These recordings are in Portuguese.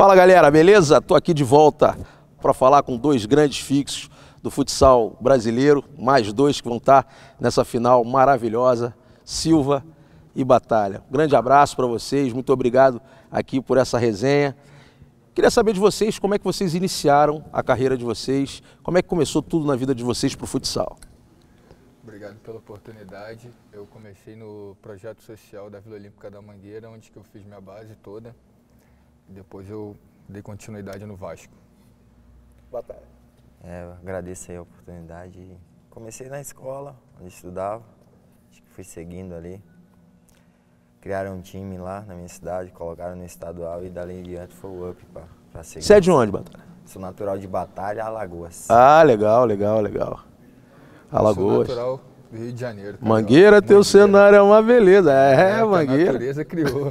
Fala galera, beleza? Estou aqui de volta para falar com dois grandes fixos do futsal brasileiro, mais dois que vão estar tá nessa final maravilhosa, Silva e Batalha. Um grande abraço para vocês, muito obrigado aqui por essa resenha. Queria saber de vocês como é que vocês iniciaram a carreira de vocês, como é que começou tudo na vida de vocês para o futsal. Obrigado pela oportunidade. Eu comecei no projeto social da Vila Olímpica da Mangueira, onde eu fiz minha base toda. Depois eu dei continuidade no Vasco. Boa tarde. É, agradeço aí a oportunidade. Comecei na escola, onde estudava, acho que fui seguindo ali. Criaram um time lá na minha cidade, colocaram no estadual e dali em diante foi o up Pra seguir. Você é de onde, Batalha? Sou natural de Batalha, Alagoas. Ah, legal, legal, legal. Alagoas. Eu sou natural Rio de Janeiro. Tá Mangueira, legal. teu Mangueira. cenário é uma beleza. É, é Mangueira. A natureza criou.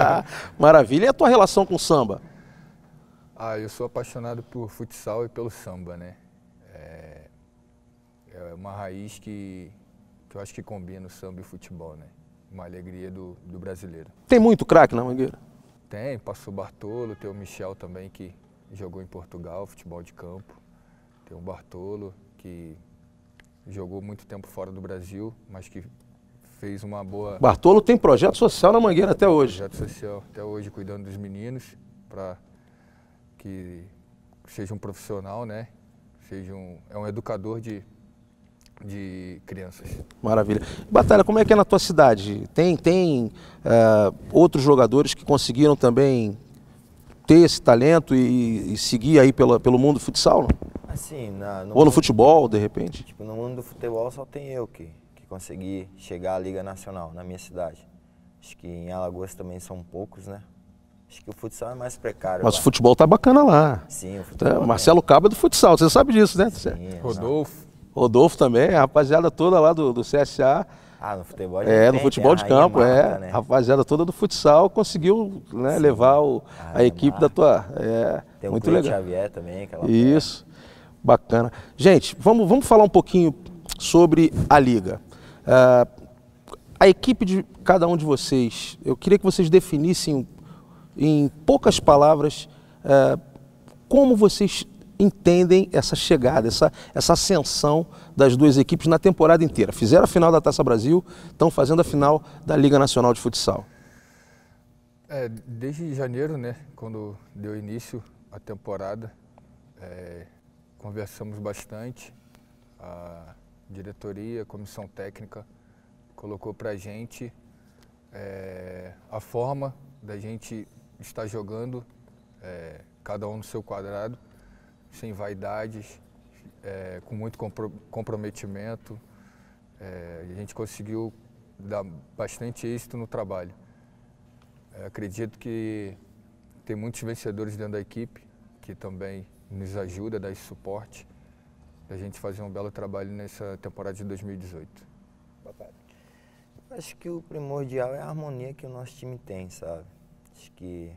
Maravilha. E a tua relação com o samba? Ah, eu sou apaixonado por futsal e pelo samba, né? É, é uma raiz que, que, eu acho que combina o samba e o futebol, né? Uma alegria do, do brasileiro. Tem muito craque na Mangueira? Tem, passou o Bartolo, tem o Michel também que jogou em Portugal, futebol de campo. Tem o Bartolo que jogou muito tempo fora do Brasil, mas que fez uma boa. Bartolo tem projeto social na Mangueira até hoje. Projeto social, até hoje cuidando dos meninos para que seja um profissional, né? Seja um, é um educador de, de crianças. Maravilha. Batalha, como é que é na tua cidade? Tem, tem uh, outros jogadores que conseguiram também ter esse talento e, e seguir aí pela, pelo mundo futsal? Não? Assim, na, no Ou no futebol, de repente? Tipo, no mundo do futebol só tem eu que, que consegui chegar à Liga Nacional, na minha cidade. Acho que em Alagoas também são poucos, né? Acho que o futsal é mais precário. Mas lá. o futebol tá bacana lá. Sim, o então, futebol. Então, é. Marcelo Cabo é do futsal, você sabe disso, né? Sim, Rodolfo. Rodolfo também, a rapaziada toda lá do, do CSA. Ah, no futebol é, de É, no futebol de campo, marca, é. Né? A rapaziada toda do futsal conseguiu né, levar o, a, a equipe marca. da tua. É, Tem muito o legal. Xavier também, aquela Isso. Bacana. Gente, vamos, vamos falar um pouquinho sobre a Liga. Uh, a equipe de cada um de vocês, eu queria que vocês definissem em poucas palavras uh, como vocês entendem essa chegada, essa, essa ascensão das duas equipes na temporada inteira. Fizeram a final da Taça Brasil, estão fazendo a final da Liga Nacional de Futsal. É, desde janeiro, né, quando deu início a temporada, é, conversamos bastante. A diretoria, a comissão técnica colocou para a gente é, a forma da gente estar jogando, é, cada um no seu quadrado, sem vaidades, é, com muito comprometimento. a gente conseguiu dar bastante êxito no trabalho. acredito que tem muitos vencedores dentro da equipe que também nos ajuda, dá esse suporte para a gente fazer um belo trabalho nessa temporada de 2018. Bacana. Acho que o primordial é a harmonia que o nosso time tem, sabe? Acho que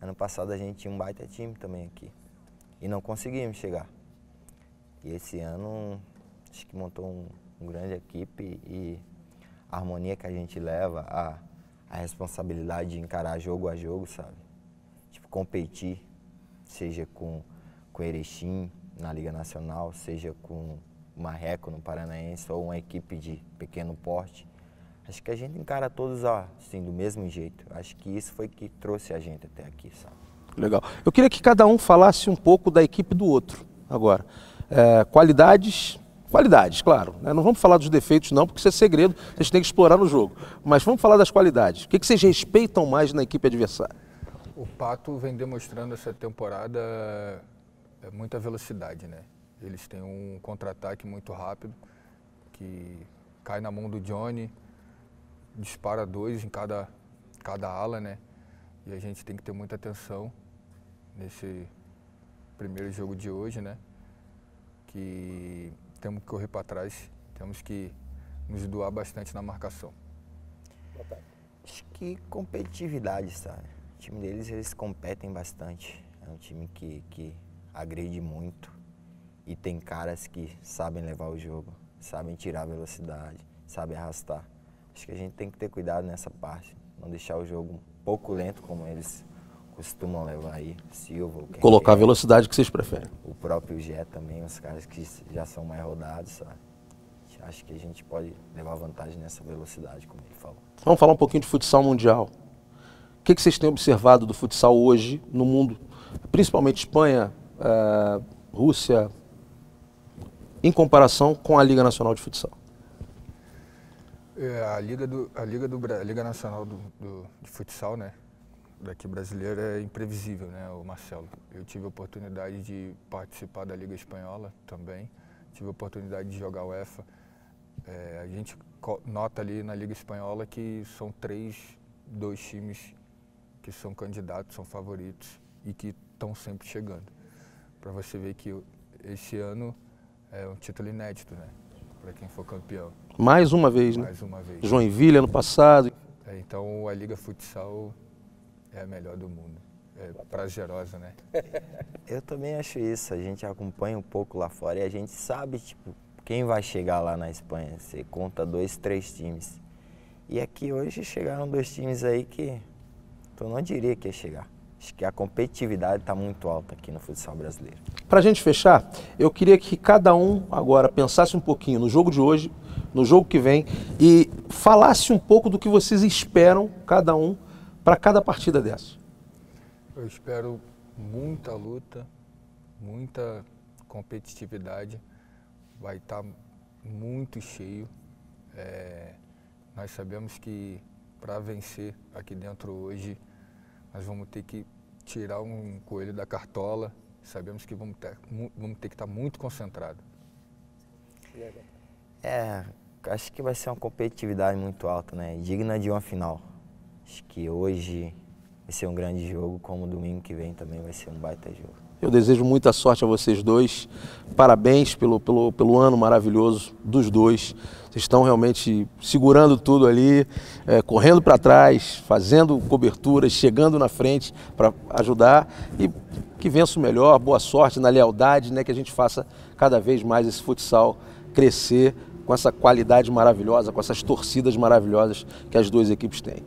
ano passado a gente tinha um baita time também aqui e não conseguimos chegar. E esse ano acho que montou um, um grande equipe e a harmonia que a gente leva, a, a responsabilidade de encarar jogo a jogo, sabe? Tipo, competir, seja com com Erechim na Liga Nacional, seja com Marreco no Paranaense ou uma equipe de pequeno porte. Acho que a gente encara todos assim, do mesmo jeito. Acho que isso foi que trouxe a gente até aqui, sabe? Legal. Eu queria que cada um falasse um pouco da equipe do outro agora. É, qualidades, qualidades, claro. Né? Não vamos falar dos defeitos, não, porque isso é segredo, vocês têm que explorar no jogo. Mas vamos falar das qualidades. O que, que vocês respeitam mais na equipe adversária? O Pato vem demonstrando essa temporada é muita velocidade, né? Eles têm um contra-ataque muito rápido, que cai na mão do Johnny, dispara dois em cada, cada ala, né? E a gente tem que ter muita atenção nesse primeiro jogo de hoje, né? Que temos que correr para trás, temos que nos doar bastante na marcação. Acho que competitividade, sabe? O time deles, eles competem bastante. É um time que, que agride muito. E tem caras que sabem levar o jogo, sabem tirar velocidade, sabem arrastar. Acho que a gente tem que ter cuidado nessa parte, não deixar o jogo um pouco lento como eles costumam levar aí, Silva. Colocar a velocidade que vocês preferem. O próprio Gé também, os caras que já são mais rodados, sabe? Acho que a gente pode levar vantagem nessa velocidade, como ele falou. Vamos falar um pouquinho de futsal mundial. O que, que vocês têm observado do futsal hoje no mundo, principalmente Espanha, é, Rússia, em comparação com a Liga Nacional de Futsal? É, a, Liga do, a, Liga do, a Liga Nacional do, do, de Futsal, né? Daqui brasileira é imprevisível, né, o Marcelo? Eu tive a oportunidade de participar da Liga Espanhola também, tive a oportunidade de jogar o EFA. É, a gente nota ali na Liga Espanhola que são três, dois times que são candidatos, são favoritos e que estão sempre chegando para você ver que este ano é um título inédito, né? Para quem for campeão. Mais uma vez, né? Mais uma vez. Joinville ano passado. É, então a Liga Futsal é a melhor do mundo. É prazerosa, né? Eu também acho isso. A gente acompanha um pouco lá fora e a gente sabe, tipo, quem vai chegar lá na Espanha. Você conta dois, três times. E aqui hoje chegaram dois times aí que tu então, não diria que ia chegar. Acho que a competitividade está muito alta aqui no futsal brasileiro. Para a gente fechar, eu queria que cada um agora pensasse um pouquinho no jogo de hoje, no jogo que vem e falasse um pouco do que vocês esperam, cada um, para cada partida dessa. Eu espero muita luta, muita competitividade. Vai estar tá muito cheio. É, nós sabemos que para vencer aqui dentro hoje nós vamos ter que tirar um coelho da cartola. Sabemos que vamos ter, vamos ter que estar muito concentrados. É, acho que vai ser uma competitividade muito alta, né? Digna de uma final. Acho que hoje vai ser um grande jogo, como domingo que vem também vai ser um baita jogo. Eu desejo muita sorte a vocês dois. Parabéns pelo, pelo, pelo ano maravilhoso dos dois. Vocês estão realmente segurando tudo ali, é, correndo para trás, fazendo coberturas, chegando na frente para ajudar. E que vença o melhor, boa sorte na lealdade, né, que a gente faça cada vez mais esse futsal crescer com essa qualidade maravilhosa, com essas torcidas maravilhosas que as duas equipes têm.